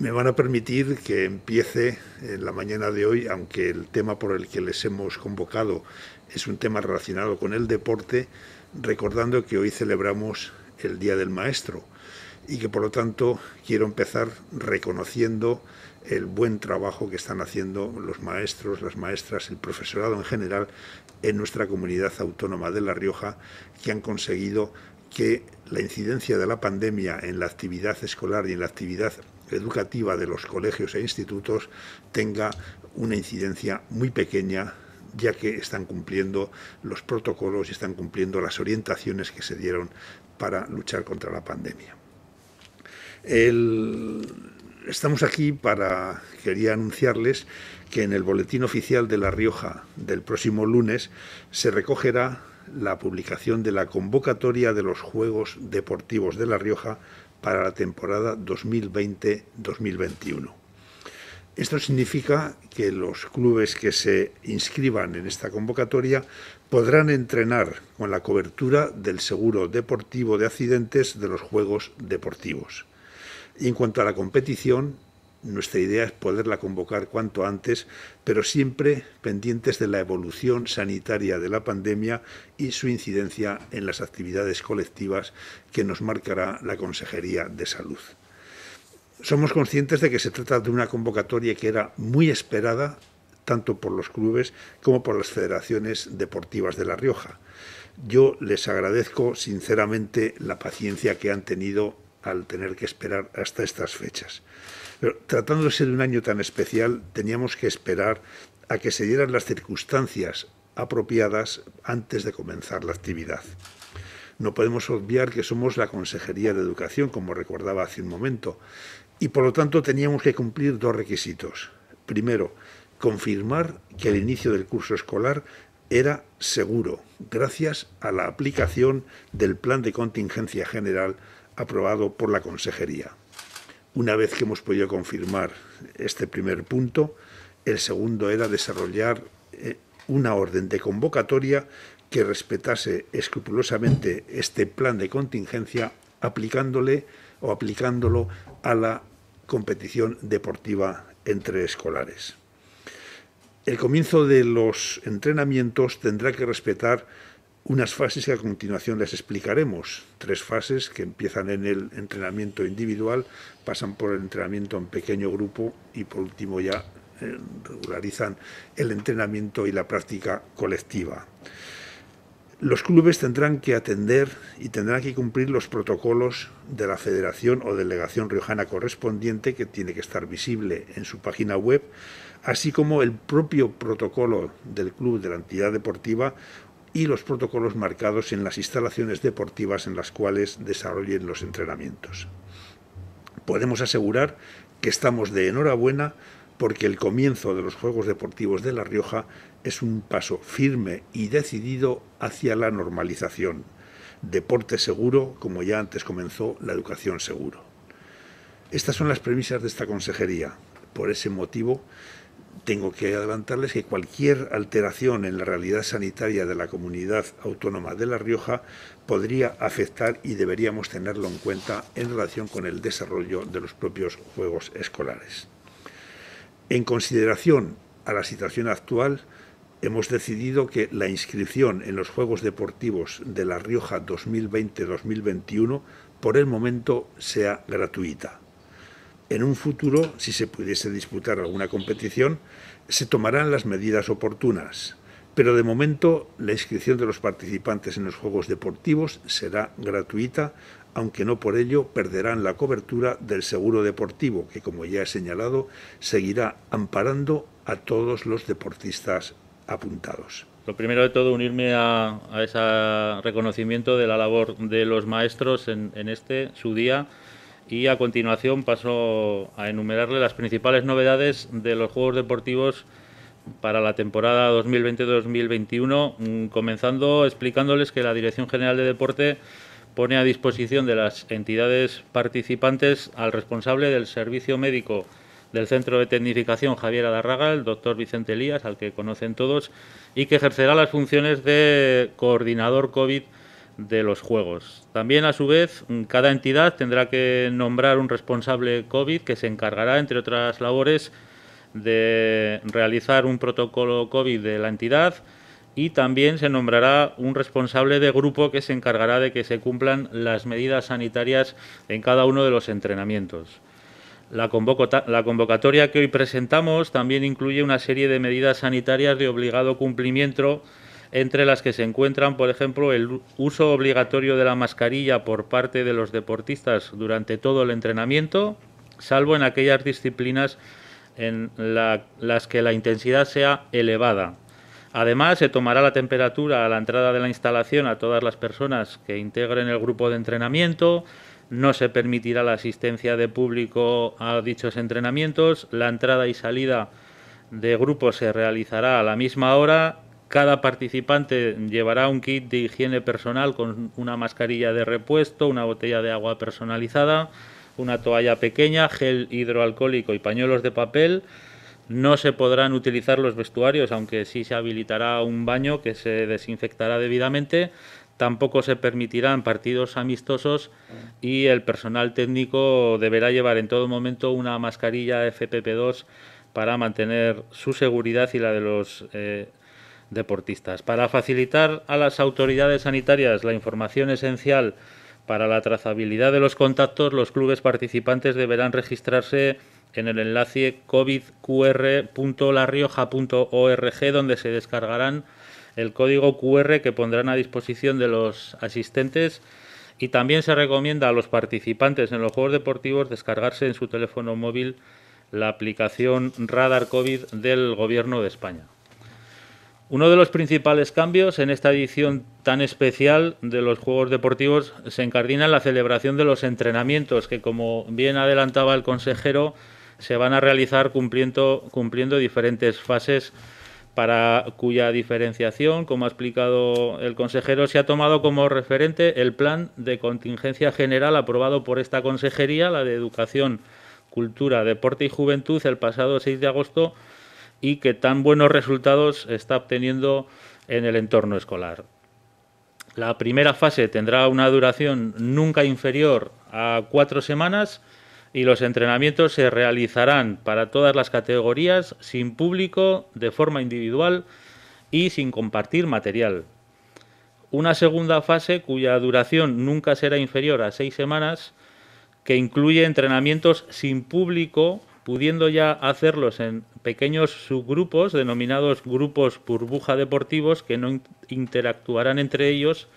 me van a permitir que empiece en eh, la mañana de hoy, aunque el tema por el que les hemos convocado es un tema relacionado con el deporte, recordando que hoy celebramos el Día del Maestro y que por lo tanto quiero empezar reconociendo el buen trabajo que están haciendo los maestros, las maestras, el profesorado en general en nuestra comunidad autónoma de La Rioja, que han conseguido que la incidencia de la pandemia en la actividad escolar y en la actividad educativa de los colegios e institutos tenga una incidencia muy pequeña ya que están cumpliendo los protocolos y están cumpliendo las orientaciones que se dieron para luchar contra la pandemia. estamos aquí para, quería anunciarles que en el Boletín Oficial de La Rioja del próximo lunes se recogerá la publicación de la convocatoria de los Juegos Deportivos de La Rioja para la temporada 2020-2021. Esto significa que los clubes que se inscriban en esta convocatoria podrán entrenar con la cobertura del seguro deportivo de accidentes de los Juegos Deportivos. en cuanto a la competición, nuestra idea es poderla convocar cuanto antes, pero siempre pendientes de la evolución sanitaria de la pandemia y su incidencia en las actividades colectivas que nos marcará la Consejería de Salud. Somos conscientes de que se trata de una convocatoria que era muy esperada tanto por los clubes como por las federaciones deportivas de La Rioja. Yo les agradezco sinceramente la paciencia que han tenido al tener que esperar hasta estas fechas. Pero tratándose de un año tan especial, teníamos que esperar a que se dieran las circunstancias apropiadas antes de comenzar la actividad. No podemos obviar que somos la Consejería de Educación, como recordaba hace un momento, y por lo tanto teníamos que cumplir dos requisitos. Primero, confirmar que el inicio del curso escolar era seguro, gracias a la aplicación del Plan de Contingencia General aprobado por la Consejería. Una vez que hemos podido confirmar este primer punto, el segundo era desarrollar eh, una orden de convocatoria que respetase escrupulosamente este plan de contingencia aplicándole o aplicándolo a la competición deportiva entre escolares. El comienzo de los entrenamientos tendrá que respetar unas fases que a continuación les explicaremos. Tres fases que empiezan en el entrenamiento individual, pasan por el entrenamiento en pequeño grupo y por último ya eh, regularizan el entrenamiento y la práctica colectiva. Los clubes tendrán que atender y tendrán que cumplir los protocolos de la federación o delegación riojana correspondiente que tiene que estar visible en su página web, así como el propio protocolo del club de la entidad deportiva y los protocolos marcados en las instalaciones deportivas en las cuales desarrollen los entrenamientos. Podemos asegurar que estamos de enhorabuena porque el comienzo de los Juegos Deportivos de La Rioja es un paso firme y decidido hacia la normalización. Deporte seguro, como ya antes comenzó la educación seguro. Estas son las premisas de esta consejería. Por ese motivo, tengo que adelantarles que cualquier alteración en la realidad sanitaria de la comunidad autónoma de La Rioja podría afectar y deberíamos tenerlo en cuenta en relación con el desarrollo de los propios juegos escolares. En consideración a la situación actual, hemos decidido que la inscripción en los Juegos Deportivos de La Rioja 2020-2021 por el momento sea gratuita en un futuro, si se pudiese disputar alguna competición, se tomarán las medidas oportunas. Pero de momento la inscripción de los participantes en los Juegos Deportivos será gratuita, aunque no por ello perderán la cobertura del seguro deportivo, que como ya he señalado, seguirá amparando a todos los deportistas apuntados. Lo primero de todo, unirme a, ese reconocimiento de la labor de los maestros en este, su día y a continuación paso a enumerarle las principales novedades de los Juegos Deportivos para la temporada 2020-2021, mm, comenzando explicándoles que la Dirección General de Deporte pone a disposición de las entidades participantes al responsable del servicio médico del Centro de Tecnificación Javier Adarraga, el doctor Vicente Elías, al que conocen todos, y que ejercerá las funciones de coordinador COVID de los juegos. También, a su vez, cada entidad tendrá que nombrar un responsable COVID que se encargará, entre otras labores, de realizar un protocolo COVID de la entidad y también se nombrará un responsable de grupo que se encargará de que se cumplan las medidas sanitarias en cada uno de los entrenamientos. La, convocatoria que hoy presentamos también incluye una serie de medidas sanitarias de obligado cumplimiento entre las que se encuentran, por ejemplo, el uso obligatorio de la mascarilla por parte de los deportistas durante todo el entrenamiento, salvo en aquellas disciplinas en las que la intensidad sea elevada. Además, se tomará la temperatura a la entrada de la instalación a todas las personas que integren el grupo de entrenamiento, no se permitirá la asistencia de público a dichos entrenamientos, la entrada y salida de grupos se realizará a la misma hora cada participante llevará un kit de higiene personal con una mascarilla de repuesto, una botella de agua personalizada, una toalla pequeña, gel hidroalcohólico y pañuelos de papel. No se podrán utilizar los vestuarios, aunque sí se habilitará un baño que se desinfectará debidamente. Tampoco se permitirán partidos amistosos y el personal técnico deberá llevar en todo momento una mascarilla FPP2 para mantener su seguridad y la de los eh, deportistas. Para facilitar a las autoridades sanitarias la información esencial para la trazabilidad de los contactos, los clubes participantes deberán registrarse en el enlace covidqr.larrioja.org, donde se descargarán el código QR que pondrán a disposición de los asistentes. Y también se recomienda a los participantes en los Juegos Deportivos descargarse en su teléfono móvil la aplicación Radar COVID del Gobierno de España. Uno de los principales cambios en esta edición tan especial de los Juegos Deportivos se encardina en la celebración de los entrenamientos, que como bien adelantaba el consejero, se van a realizar cumpliendo, cumpliendo diferentes fases para cuya diferenciación, como ha explicado el consejero, se ha tomado como referente el plan de contingencia general aprobado por esta consejería, la de Educación, Cultura, Deporte y Juventud, el pasado 6 de agosto y que tan buenos resultados está obteniendo en el entorno escolar. La primera fase tendrá una duración nunca inferior a cuatro semanas y los entrenamientos se realizarán para todas las categorías sin público, de forma individual y sin compartir material. Una segunda fase cuya duración nunca será inferior a seis semanas, que incluye entrenamientos sin público pudiendo ya hacerlos en pequeños subgrupos denominados grupos burbuja deportivos que no interactuarán entre ellos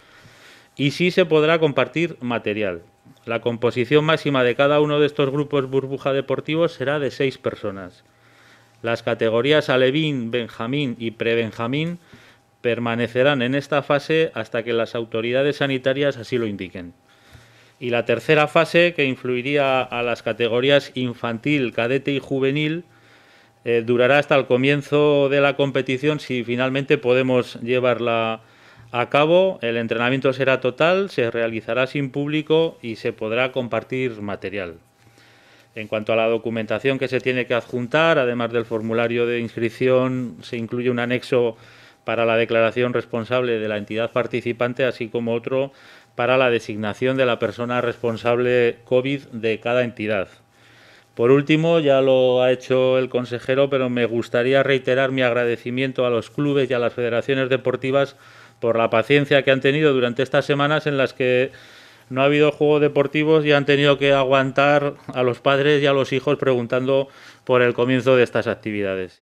y sí se podrá compartir material. La composición máxima de cada uno de estos grupos burbuja deportivos será de seis personas. Las categorías Alevín, Benjamín y Prebenjamín permanecerán en esta fase hasta que las autoridades sanitarias así lo indiquen y la tercera fase que influiría a las categorías infantil, cadete y juvenil eh, durará hasta el comienzo de la competición si finalmente podemos llevarla a cabo. El entrenamiento será total, se realizará sin público y se podrá compartir material. En cuanto a la documentación que se tiene que adjuntar, además del formulario de inscripción, se incluye un anexo para la declaración responsable de la entidad participante, así como otro para la designación de la persona responsable COVID de cada entidad. Por último, ya lo ha hecho el consejero, pero me gustaría reiterar mi agradecimiento a los clubes y a las federaciones deportivas por la paciencia que han tenido durante estas semanas en las que no ha habido juegos deportivos y han tenido que aguantar a los padres y a los hijos preguntando por el comienzo de estas actividades.